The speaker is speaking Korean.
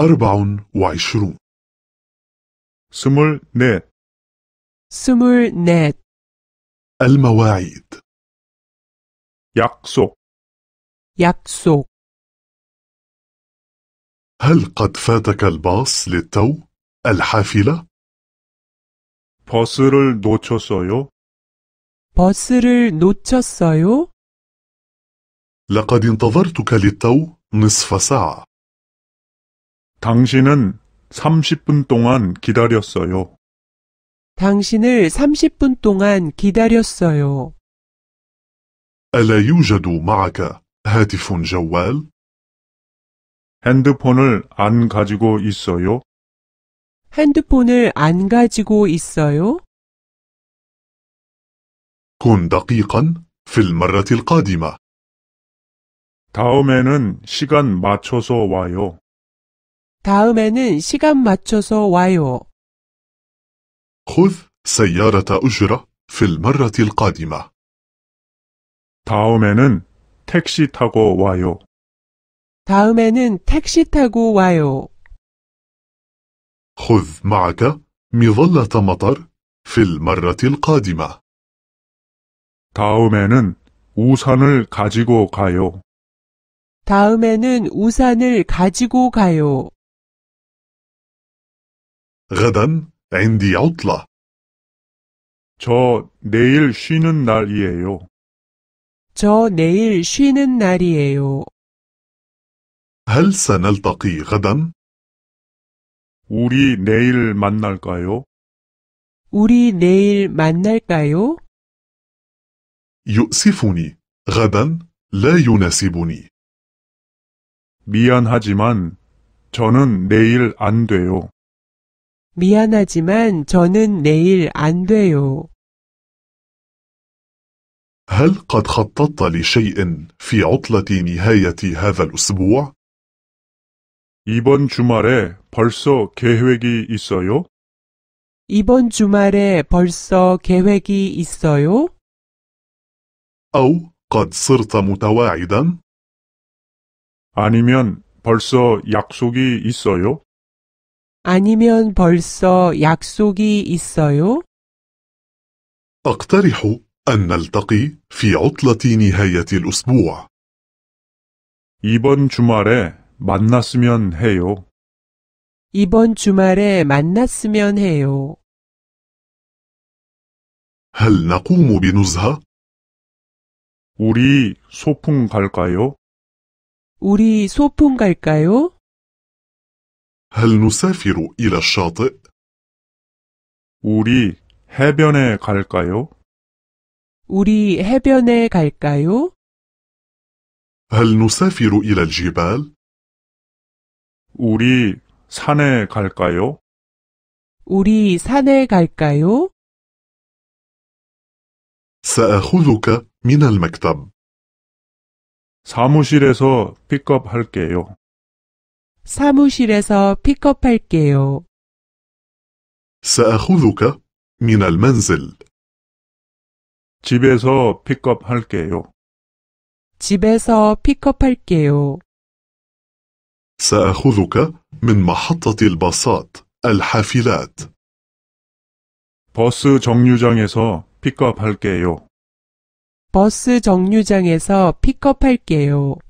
أربع وعشرون سمر سمر 스물넷 المواعيد يقصو يقصو هل قد فاتك الباص للتو الحافلة؟ 버스를 놓쳤어요. 버스를 놓쳤어요. لقد انتظرتك للتو نصف ساعة. 당신은 30분 동안 기다렸어요. 당신을 30분 동안 기다렸어요. ألا يوجد معك هاتف جوال؟ 핸드폰을 안 가지고 있어요? 핸드폰을 안 가지고 있어요? كن دقيقا في المرة القادمة. 다음에는 시간 맞춰서 와요. 다음에는 시간 맞춰서 와요. خذ سيارة أجرة في المرة القادمة. 다음에는 택시 타고 와요. 다음에는 택시 타고 와요. خذ معك مظلة مطر في المرة القادمة. 다음에는 우산을 가지고 가요. 다음에는 우산을 가지고 가요. غدا عندي عطلة. 저 내일 쉬는 날이에요. 저 내일 쉬는 날이에요. هل سنلتقي غدا؟ 우리 내일 만날까요? 우리 내일 만날까요? يؤسفني غدا لا يناسبني. 미안하지만 저는 내일 안 돼요. 미안하지만 저는 내일 안 돼요. هل قد خططت لشيء في عطلة نهاية هذا الأسبوع؟ 이번 주말에 벌써 계획이 있어요? 이번 주말에 벌써 계획이 있어요? أو قد صرت متواعدا؟ 아니면 벌써 약속이 있어요? 아니면 벌써 약속이 있어요? أقترح أن نلتقي في عطلة نهاية الأسبوع. 이번 주말에 만났으면 해요. 이번 주말에 만났으면 해요. هل نقوم بنزهة؟ 우리 소풍 갈까요? 우리 소풍 갈까요? هل نسافر إلى الشاطئ؟ 우리 해변에 갈까요? 우리 해변에 갈까요? هل نسافر إلى الجبال؟ 우리 산에 갈까요? 우리 산에 갈까요? سأخذك من المكتب. 사무실에서 픽업할게요. 사무실에서 픽업할게요. سأخذك من المنزل. 집에서 픽업할게요. 집에서 픽업할게요. سأخذك من محطة الباصات الحافلات. 버스 정류장에서 픽업할게요. 버스 정류장에서 픽업할게요.